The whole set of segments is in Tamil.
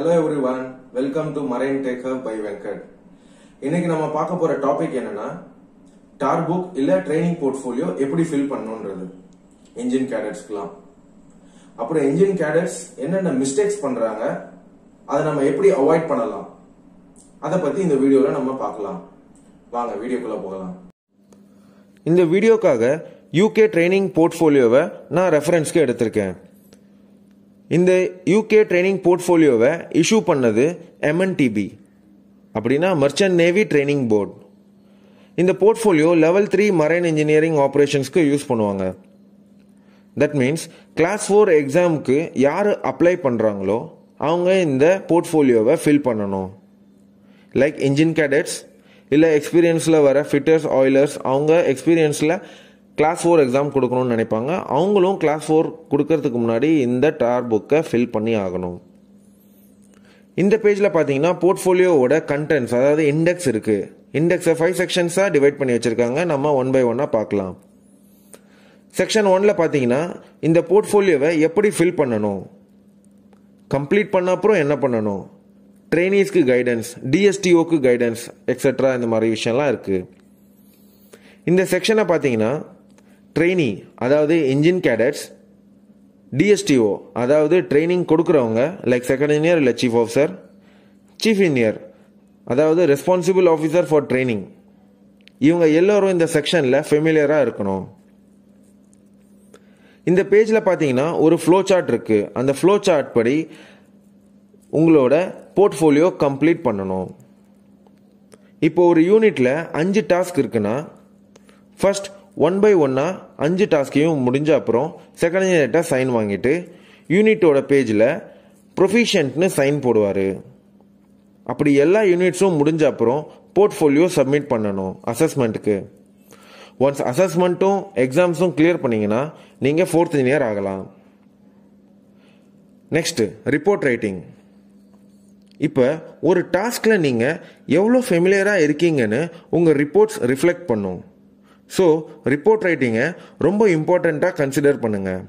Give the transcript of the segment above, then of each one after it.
hello everyone welcome to marine tech hub by Venkat இன்னைக்கு நம்ம பார்க்க போற டாபிக் என்னன்னா டார் புக் இல்ல ட்ரைனிங் போர்ட்ஃபோலியோ எப்படி ஃபில் பண்ணுன்றது இன்ஜின் கேடட்ஸ்க்குலாம் அப்புறம் இன்ஜின் கேடட்ஸ் என்னென்ன மிஸ்டேக்ஸ் பண்றாங்க அதை நம்ம எப்படி அவாய்ட் பண்ணலாம் அதை பத்தி இந்த வீடியோல நம்ம பார்க்கலாம் வாங்க வீடியோக்குள்ள போகலாம் இந்த வீடியோக்காக யூகே ட்ரைனிங் போர்ட்ஃபோலியோவை நான் ரெஃபரன்ஸ்க்கு எடுத்திருக்கேன் இந்த யூகே ட்ரைனிங் போர்ட்ஃபோலியோவை இஷ்யூ பண்ணது எம்என்டிபி அப்படின்னா மர்ச்சன்ட் நேவி ட்ரைனிங் போர்டு இந்த portfolio level three marine engineering ஆப்ரேஷன்ஸ்க்கு யூஸ் பண்ணுவாங்க தட் மீன்ஸ் கிளாஸ் ஃபோர் எக்ஸாமுக்கு யார் அப்ளை பண்ணுறாங்களோ அவங்க இந்த போர்ட்ஃபோலியோவை ஃபில் பண்ணணும் லைக் இன்ஜின் கேடட்ஸ் இல்லை எக்ஸ்பீரியன்ஸில் வர ஃபிட்டர்ஸ் ஆயிலர்ஸ் அவங்க எக்ஸ்பீரியன்ஸில் கிளாஸ் ஃபோர் எக்ஸாம் கொடுக்கணும்னு நினைப்பாங்க அவங்களும் கிளாஸ் ஃபோர் கொடுக்கறதுக்கு முன்னாடி இந்த டார் புக்கை ஃபில் பண்ணி ஆகணும் இந்த பேஜில் பார்த்தீங்கன்னா போர்ட்ஃபோலியோவோட கண்டென்ட்ஸ் அதாவது இண்டெக்ஸ் இருக்குது இண்டெக்ஸை ஃபைவ் செக்ஷன்ஸாக டிவைட் பண்ணி வச்சுருக்காங்க நம்ம ஒன் பை ஒன்னாக பார்க்கலாம் செக்ஷன் ஒனில் பார்த்தீங்கன்னா இந்த போர்ட்ஃபோலியோவை எப்படி ஃபில் பண்ணணும் கம்ப்ளீட் பண்ண அப்புறம் என்ன பண்ணணும் ட்ரெயினிஸ்க்கு கைடன்ஸ் டிஎஸ்டிஓக்கு கைடன்ஸ் எக்ஸட்ரா இந்த மாதிரி விஷயம்லாம் இருக்குது இந்த செக்ஷனை பார்த்தீங்கன்னா ட்ரெயினி அதாவது இன்ஜின் கேடட்ஸ் டிஎஸ்டிஓ அதாவது ட்ரைனிங் கொடுக்குறவங்க லைக் செகண்ட் இன்ஜினியர் இல்லை சீஃப் ஆஃபீஸர் சீஃப் இன்ஜினியர் அதாவது ரெஸ்பான்சிபிள் ஆஃபீஸர் ஃபார் ட்ரைனிங் இவங்க எல்லோரும் இந்த செக்ஷனில் ஃபெமிலியராக இருக்கணும் இந்த பேஜில் பார்த்தீங்கன்னா ஒரு ஃப்ளோ சார்ட் இருக்குது அந்த ஃப்ளோ சார்ட் படி உங்களோட போர்ட்ஃபோலியோ கம்ப்ளீட் பண்ணணும் இப்போ ஒரு யூனிட்டில் அஞ்சு டாஸ்க் இருக்குன்னா ஃபஸ்ட் ஒன் பை ஒன்னாக அஞ்சு டாஸ்கையும் முடிஞ்ச அப்புறம் செகண்ட் இன்ஜினியர்கிட்ட சைன் வாங்கிட்டு யூனிட்டோட பேஜில் ப்ரொஃபிஷியன்ட்னு சைன் போடுவார் அப்படி எல்லா யூனிட்ஸும் முடிஞ்ச அப்புறம் போர்ட்ஃபோலியோ சப்மிட் பண்ணணும் அசஸ்மெண்ட்டுக்கு ஒன்ஸ் அசஸ்மெண்ட்டும் எக்ஸாம்ஸும் கிளியர் பண்ணிங்கன்னா நீங்கள் ஃபோர்த் இன்ஜினியர் ஆகலாம் நெக்ஸ்ட்டு ரிப்போர்ட் ரைட்டிங் இப்போ ஒரு டாஸ்கில் நீங்கள் எவ்வளோ ஃபெமிலியராக இருக்கீங்கன்னு உங்கள் ரிப்போர்ட்ஸ் ரிஃப்ளெக்ட் பண்ணும் ஸோ ரிப்போர்ட் ரைட்டிங்கை ரொம்ப இம்பார்ட்டண்ட்டாக கன்சிடர் பண்ணுங்கள்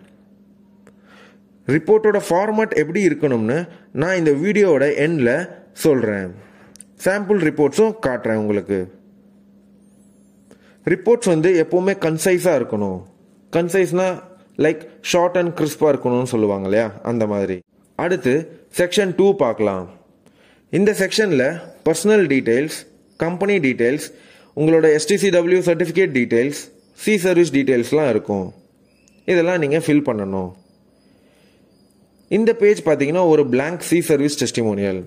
ரிப்போர்ட்டோட ஃபார்மேட் எப்படி இருக்கணும்னு நான் இந்த வீடியோவோட எண்டில் சொல்கிறேன் சாம்பிள் ரிப்போர்ட்ஸும் காட்டுறேன் உங்களுக்கு ரிப்போர்ட்ஸ் வந்து எப்போவுமே கன்சைஸாக இருக்கணும் கன்சைஸ்னால் லைக் ஷார்ட் அண்ட் கிறிஸ்பாக இருக்கணும்னு சொல்லுவாங்க இல்லையா அந்த மாதிரி அடுத்து செக்ஷன் டூ பார்க்கலாம் இந்த செக்ஷனில் பர்சனல் டீட்டெயில்ஸ் கம்பெனி டீட்டெயில்ஸ் உங்களோட STCW certificate details sea service டீட்டெயில்ஸ்லாம் இருக்கும் இதெல்லாம் நீங்கள் ஃபில் பண்ணணும் இந்த பேஜ் பார்த்தீங்கன்னா ஒரு பிளாங்க் சி சர்வீஸ் டெஸ்டிமோனியல்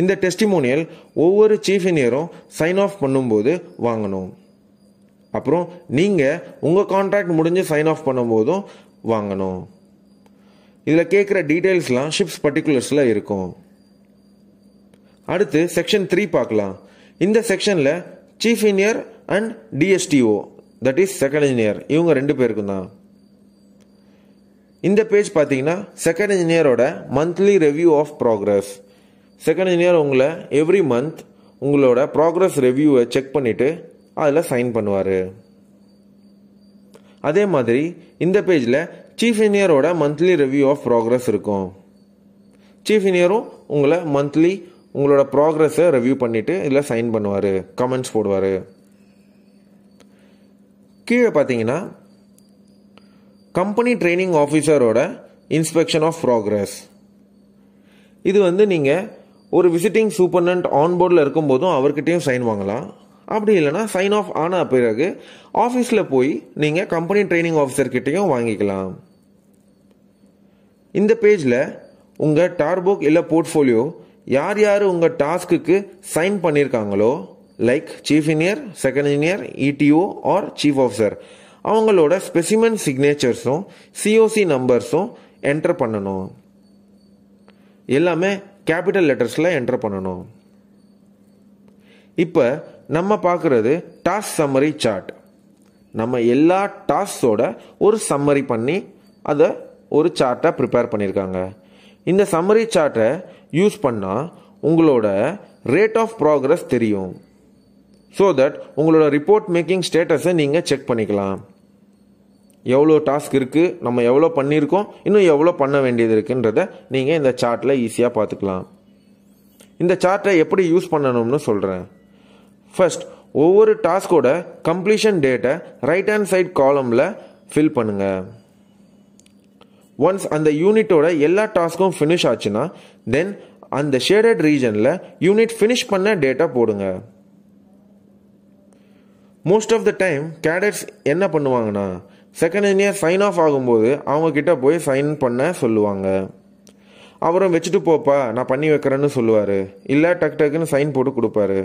இந்த டெஸ்டிமோனியல் ஒவ்வொரு சீஃப் இன்ஜினியரும் சைன் ஆஃப் பண்ணும்போது வாங்கணும் அப்புறம் நீங்கள் உங்கள் கான்ட்ராக்ட் முடிஞ்சு சைன் ஆஃப் பண்ணும்போதும் வாங்கணும் இதில் கேட்குற டீட்டெயில்ஸ்லாம் ஷிப்ஸ் பர்டிகுலர்ஸில் இருக்கும் அடுத்து செக்ஷன் த்ரீ பார்க்கலாம் இந்த செக்ஷனில் chief engineer and DSTO that is second engineer இவங்க ரெண்டு பேருக்கும் தான் இந்த பேஜ் பார்த்தீங்கன்னா செகண்ட் இன்ஜினியரோட monthly review of progress second engineer உங்களை எவ்ரி மந்த் உங்களோட ப்ராக்ரஸ் ரெவ்யூவை செக் பண்ணிவிட்டு அதில் சைன் பண்ணுவார் அதே மாதிரி இந்த பேஜில் சீஃப் இன்ஜினியரோட மந்த்லி ரிவ்யூ ஆஃப் ப்ராக்ரஸ் இருக்கும் சீஃப் இன்ஜினியரும் உங்களை மந்த்லி உங்களோட ப்ராக்ரெஸை ரிவ்யூ பண்ணிவிட்டு இதில் சைன் பண்ணுவார் கமெண்ட்ஸ் போடுவார் கீழே பார்த்தீங்கன்னா கம்பெனி ட்ரைனிங் ஆஃபீஸரோட இன்ஸ்பெக்ஷன் ஆஃப் ப்ராக்ரஸ் இது வந்து நீங்கள் ஒரு விசிட்டிங் ஆன் போர்டில் இருக்கும்போதும் அவர்கிட்டையும் சைன் வாங்கலாம் அப்படி இல்லைனா சைன் ஆஃப் ஆன பிறகு ஆஃபீஸில் போய் நீங்கள் கம்பெனி ட்ரைனிங் ஆஃபீஸர்கிட்டையும் வாங்கிக்கலாம் இந்த பேஜில் உங்கள் டார்போக் இல்லை போர்ட்ஃபோலியோ யார் யார் உங்கள் டாஸ்க்குக்கு சைன் பண்ணியிருக்காங்களோ like chief engineer second engineer ETO or chief officer அவங்களோட ஸ்பெசிமென் சிக்னேச்சர்ஸும் சிஓசி நம்பர்ஸும் என்டர் பண்ணணும் எல்லாமே கேபிட்டல் லெட்டர்ஸில் என்டர் பண்ணணும் இப்போ நம்ம பார்க்குறது டாஸ்க் சம்மரி சார்ட் நம்ம எல்லா டாஸ்கோட ஒரு சம்மரி பண்ணி அதை ஒரு சார்ட்டாக ப்ரிப்பேர் பண்ணியிருக்காங்க இந்த சம்மரி சார்ட்டை யூஸ் பண்ணால் உங்களோட ரேட் ஆஃப் ப்ராக்ரஸ் தெரியும் ஸோ தட் உங்களோட ரிப்போர்ட் மேக்கிங் ஸ்டேட்டஸை நீங்கள் செக் பண்ணிக்கலாம் எவ்வளோ டாஸ்க் இருக்குது நம்ம எவ்வளோ பண்ணியிருக்கோம் இன்னும் எவ்வளோ பண்ண வேண்டியது இருக்குன்றத நீங்கள் இந்த சார்ட்டில் ஈஸியாக பார்த்துக்கலாம் இந்த சார்ட்டை எப்படி யூஸ் பண்ணணும்னு சொல்கிறேன் ஃபர்ஸ்ட் ஒவ்வொரு டாஸ்கோட கம்ப்ளீஷன் டேட்டை ரைட் ஹேண்ட் சைட் காலமில் ஃபில் பண்ணுங்கள் ஒன்ஸ் அந்த யூனிட்டோட எல்லா டாஸ்க்கும் ஃபினிஷ் ஆச்சுன்னா தென் அந்த ஷேடட் ரீஜனில் யூனிட் ஃபினிஷ் பண்ண டேட்டா போடுங்க most of the time cadets என்ன பண்ணுவாங்கன்னா செகண்ட் இன்னியர் சைன் ஆஃப் ஆகும்போது அவங்கக்கிட்ட போய் சைன் பண்ண சொல்லுவாங்க அவரும் வச்சுட்டு போப்பா நான் பண்ணி வைக்கிறேன்னு சொல்லுவார் இல்லை டக் டக்குன்னு சைன் போட்டு கொடுப்பாரு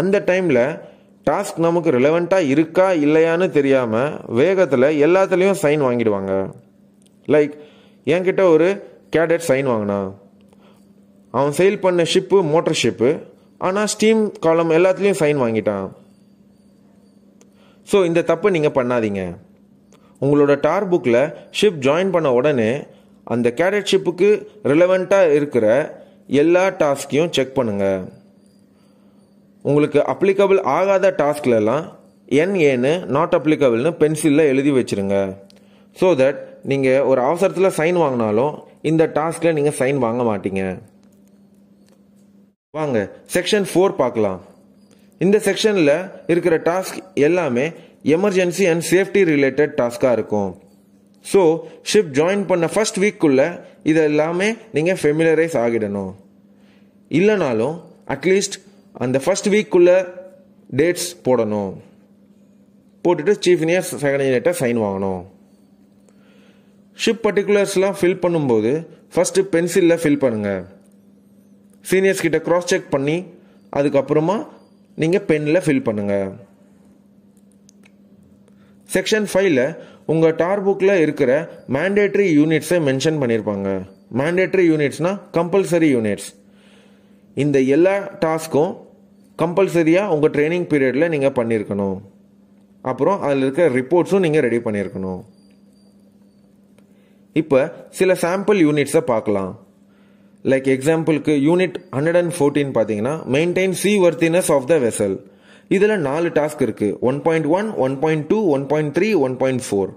அந்த டைமில் டாஸ்க் நமக்கு ரிலவெண்ட்டாக இருக்கா இல்லையான்னு தெரியாமல் வேகத்தில் எல்லாத்துலேயும் சைன் வாங்கிடுவாங்க லைக் என்கிட்ட ஒரு கேடட் சைன் வாங்கினான் அவன் செயல் பண்ண ஷிப்பு மோட்டர் ஷிப்பு ஆனால் ஸ்டீம் காலம் எல்லாத்துலேயும் சைன் வாங்கிட்டான் ஸோ இந்த தப்பு நீங்கள் பண்ணாதீங்க உங்களோட டார் புக்கில் ஷிப் ஜாயின் பண்ண உடனே அந்த கேடட் ஷிப்புக்கு ரிலவெண்ட்டாக இருக்கிற எல்லா டாஸ்கையும் செக் பண்ணுங்கள் உங்களுக்கு அப்ளிகபிள் ஆகாத டாஸ்க்லலாம் என் ஏன்னு நாட் அப்ளிகபிள்னு பென்சிலில் எழுதி வச்சுருங்க ஸோ தட் நீங்கள் ஒரு அவசரத்தில் சைன் வாங்கினாலும் இந்த டாஸ்கில் நீங்கள் சைன் வாங்க மாட்டீங்க வாங்க செக்ஷன் ஃபோர் பார்க்கலாம் இந்த செக்ஷனில் இருக்கிற டாஸ்க் எல்லாமே எமர்ஜென்சி அண்ட் சேஃப்டி ரிலேட்டட் டாஸ்காக இருக்கும் ஸோ ஷிப் ஜாயின் பண்ண ஃபஸ்ட் வீக்குள்ளே இது எல்லாமே நீங்கள் ஃபெமிலரைஸ் ஆகிடணும் இல்லைனாலும் அட்லீஸ்ட் அந்த ஃபஸ்ட் வீக்குள்ளே டேட்ஸ் போடணும் போட்டுட்டு சீஃப் இன்ஜினியர் செகண்ட் இன்ஜினியர்கிட்ட சைன் வாங்கணும் ஷிப் பர்டிகுலர்ஸ்லாம் ஃபில் பண்ணும்போது ஃபஸ்ட்டு பென்சிலில் ஃபில் பண்ணுங்கள் சீனியர்ஸ் கிட்ட க்ராஸ் செக் பண்ணி அதுக்கப்புறமா நீங்கள் பெனில் ஃபில் பண்ணுங்கள் செக்ஷன் ஃபைவ்ல உங்கள் டார் புக்கில் இருக்கிற மேண்டேட்ரி யூனிட்ஸை மென்ஷன் பண்ணியிருப்பாங்க மேண்டேட்ரி யூனிட்ஸ்னால் கம்பல்சரி யூனிட்ஸ் இந்த எல்லா டாஸ்க்கும் கம்பல்சரியாக உங்கள் ட்ரைனிங் பீரியடில் நீங்கள் பண்ணியிருக்கணும் அப்புறம் அதில் இருக்கிற ரிப்போர்ட்ஸும் நீங்கள் ரெடி பண்ணியிருக்கணும் இப்போ சில சாம்பிள் யூனிட்ஸை பார்க்கலாம் லைக் எக்ஸாம்பிளுக்கு யூனிட் ஹண்ட்ரட் அண்ட் ஃபோர்டீன் பார்த்தீங்கன்னா maintain seaworthiness of the vessel இதில் நாலு டாஸ்க் இருக்குது one point one one point two one point three one point four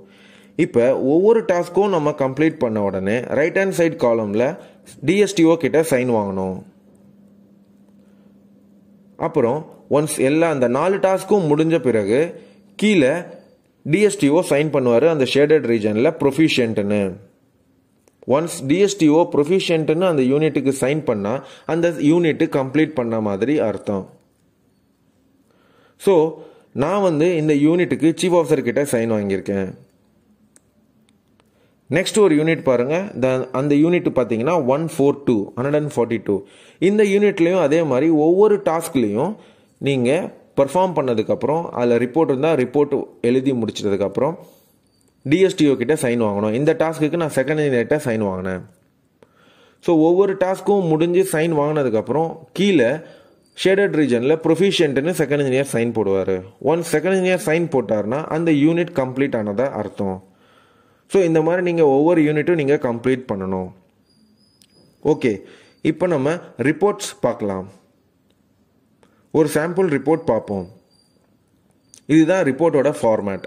இப்போ ஒவ்வொரு டாஸ்க்கும் நம்ம கம்ப்ளீட் பண்ண உடனே ரைட் ஹேண்ட் சைட் காலமில் டிஎஸ்டிஓ கிட்ட சைன் வாங்கணும் அப்புறம் ஒன்ஸ் எல்லா அந்த நாலு டாஸ்க்கும் முடிஞ்ச பிறகு கீழே டிஎஸ்டிஓ சைன் பண்ணுவார் அந்த ஷேடட் ரீஜனில் ப்ரொஃபிஷியன்ட்டுன்னு ஒன்ஸ் டிஎஸ்டிஓ ப்ரொஃபிஷியன்ட்டுன்னு அந்த யூனிட்டுக்கு சைன் பண்ணால் அந்த யூனிட்டு கம்ப்ளீட் பண்ண மாதிரி அர்த்தம் ஸோ நான் வந்து இந்த யூனிட்டுக்கு சீஃப் ஆஃபீஸர் கிட்ட சைன் வாங்கியிருக்கேன் நெக்ஸ்ட் ஒரு யூனிட் பாருங்கள் த அந்த யூனிட் பார்த்தீங்கன்னா one four two hundred and forty two இந்த யூனிட்லேயும் அதே மாதிரி ஒவ்வொரு டாஸ்க்லேயும் நீங்கள் பர்ஃபார்ம் பண்ணதுக்கப்புறம் அதில் ரிப்போர்ட் இருந்தால் ரிப்போர்ட் எழுதி முடிச்சதுக்கப்புறம் டிஎஸ்டிஓ கிட்ட சைன் வாங்கணும் இந்த டாஸ்க்குக்கு நான் செகண்ட் இன்ஜினியர்கிட்ட சைன் வாங்கினேன் ஸோ ஒவ்வொரு டாஸ்க்கும் முடிஞ்சு சைன் வாங்கினதுக்கப்புறம் கீழே ஷேடட் ரீஜனில் ப்ரொஃபிஷியன்ட்டுன்னு செகண்ட் இன்ஜினியர் சைன் போடுவார் ஒன் செகண்ட் இன்ஜினியர் சைன் போட்டார்னா அந்த யூனிட் கம்ப்ளீட் ஆனதாக அர்த்தம் ஸோ இந்த மாதிரி நீங்கள் ஒவ்வொரு யூனிட்டும் நீங்கள் கம்ப்ளீட் பண்ணணும் ஓகே இப்போ நம்ம ரிப்போர்ட்ஸ் பார்க்கலாம் ஒரு சாம்பிள் ரிப்போர்ட் பார்ப்போம் இதுதான் ரிப்போர்ட்டோட ஃபார்மேட்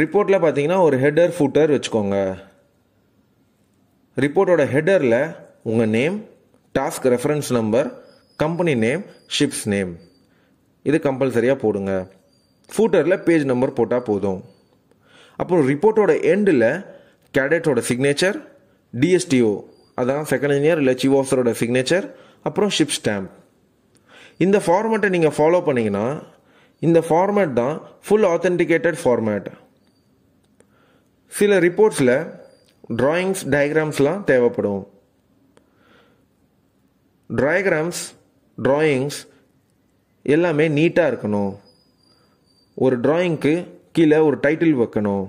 ரிப்போர்ட்டில் பார்த்தீங்கன்னா ஒரு ஹெட்டர் ஃபூட்டர் வச்சுக்கோங்க ரிப்போர்ட்டோட ஹெட்டரில் உங்கள் name task reference number company name ship's name இது கம்பல்சரியாக போடுங்க ஃபூட்டரில் பேஜ் நம்பர் போட்டால் போதும் அப்புறம் ரிப்போர்ட்டோட எண்டில் கேடெட்டோட சிக்னேச்சர் டிஎஸ்டிஓ அதான் செகண்ட் இன்ஜினியர் இல்லை சீஃப் ஆஃபீஸரோட சிக்னேச்சர் அப்புறம் ஷிப் ஸ்டாம்ப் இந்த ஃபார்மேட்டை நீங்கள் ஃபாலோ பண்ணிங்கன்னா இந்த ஃபார்மேட் தான் ஃபுல் ஆத்தென்டிகேட்டட் ஃபார்மேட் சில ரிப்போர்ட்ஸில் ட்ராயிங்ஸ் டயக்ராம்ஸ்லாம் தேவைப்படும் டயக்ராம்ஸ் ட்ராயிங்ஸ் எல்லாமே நீட்டாக இருக்கணும் ஒரு ட்ராயிங்க்கு கீழே ஒரு டைட்டில் வைக்கணும்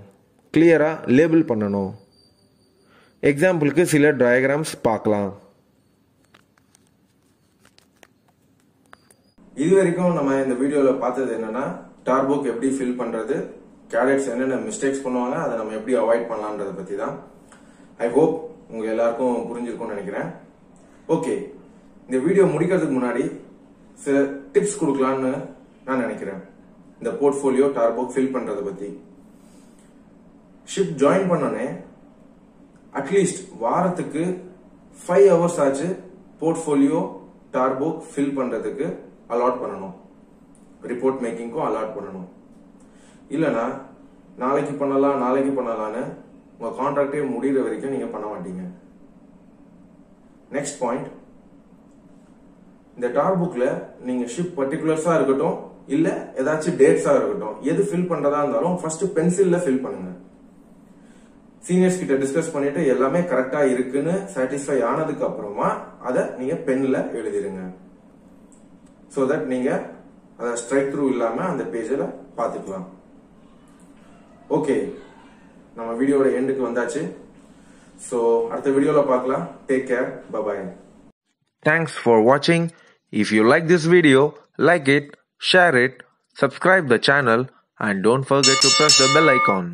கிளியராக லேபிள் பண்ணணும் எக்ஸாம்பிளுக்கு சில டயக்ராம்ஸ் பார்க்கலாம் இது வரைக்கும் நம்ம இந்த வீடியோவில் பார்த்தது என்னன்னா டார்போக் எப்படி ஃபில் பண்ணுறது கேடட்ஸ் என்னென்ன மிஸ்டேக்ஸ் பண்ணுவாங்க அதை நம்ம எப்படி அவாய்ட் பண்ணலான்றத பற்றி தான் ஐ ஹோப் உங்க எல்லாருக்கும் புரிஞ்சிருக்கும்னு நினைக்கிறேன் ஓகே இந்த வீடியோ முடிக்கிறதுக்கு முன்னாடி சில டிப்ஸ் கொடுக்கலான்னு நான் நினைக்கிறேன் இந்த போர்ட்ஃபோலியோ டார்போக் ஃபில் பண்றதை பற்றி ஷிப் ஜாயின் பண்ணோன்னே அட்லீஸ்ட் வாரத்துக்கு ஃபைவ் ஹவர்ஸ் ஆச்சு போர்ட்ஃபோலியோ டார்போக் ஃபில் பண்ணுறதுக்கு அலாட் பண்ணணும் ரிப்போர்ட் மேக்கிங்க்கும் அலாட் பண்ணணும் இல்லைனா நாளைக்கு பண்ணலாம் நாளைக்கு பண்ணலான்னு உங்கள் கான்ட்ராக்டே முடிகிற வரைக்கும் நீங்கள் பண்ண மாட்டீங்க நெக்ஸ்ட் பாயிண்ட் இந்த டார் புக்கில் நீங்கள் ஷிப் பர்டிகுலர்ஸாக இருக்கட்டும் இல்லை ஏதாச்சும் டேட்ஸாக இருக்கட்டும் எது ஃபில் பண்ணுறதா இருந்தாலும் ஃபர்ஸ்ட் பென்சிலில் ஃபில் பண்ணுங்க சீனியர்ஸ் கிட்ட டிஸ்கஸ் பண்ணிட்டு எல்லாமே கரெக்டாக இருக்குன்னு சாட்டிஸ்ஃபை ஆனதுக்கு அப்புறமா அதை நீங்கள் பென்னில் எழுதிருங்க ஸோ தட் நீங்கள் அதை ஸ்ட்ரைக் த்ரூ இல்லாமல் அந்த பேஜில் பார்த்துக்கலாம் ஓகே நம்ம வீடியோட எண்டுக்கு வந்தாச்சு ஸோ அடுத்த வீடியோவில் பார்க்கலாம் take care bye bye thanks for வாட்சிங் if you like this video like it share it subscribe the channel and don't forget to press the bell icon